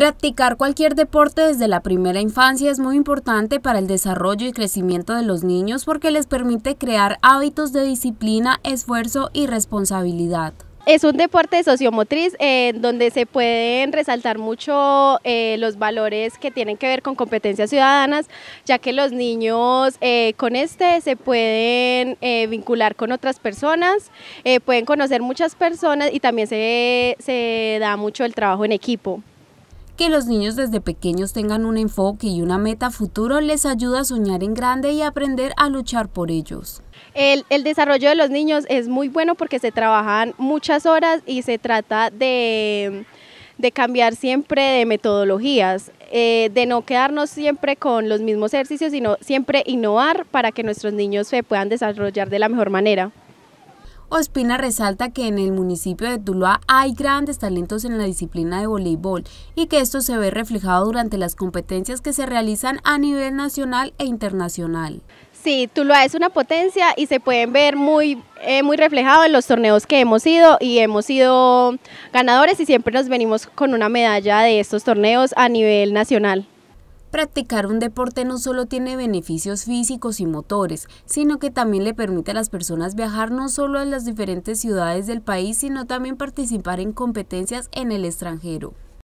Practicar cualquier deporte desde la primera infancia es muy importante para el desarrollo y crecimiento de los niños porque les permite crear hábitos de disciplina, esfuerzo y responsabilidad. Es un deporte sociomotriz en eh, donde se pueden resaltar mucho eh, los valores que tienen que ver con competencias ciudadanas, ya que los niños eh, con este se pueden vincular con otras personas, pueden conocer muchas personas y también se da mucho el trabajo en equipo. Que los niños desde pequeños tengan un enfoque y una meta futuro les ayuda a soñar en grande y aprender a luchar por ellos. El, desarrollo de los niños es muy bueno porque se trabajan muchas horas y se trata de, cambiar siempre de metodologías, eh, de no quedarnos siempre con los mismos ejercicios, sino siempre innovar para que nuestros niños se puedan desarrollar de la mejor manera. Ospina resalta que en el municipio de Tuluá hay grandes talentos en la disciplina de voleibol y que esto se ve reflejado durante las competencias que se realizan a nivel nacional e internacional. Sí, Tuluá es una potencia y se pueden ver muy, reflejados eh, muy reflejado en los torneos que hemos ido y hemos sido ganadores y siempre nos venimos con una medalla de estos torneos a nivel nacional. Practicar un deporte no solo tiene beneficios físicos y motores, sino que también le permite a las personas viajar no solo a las diferentes ciudades del país, sino también participar en competencias en el extranjero.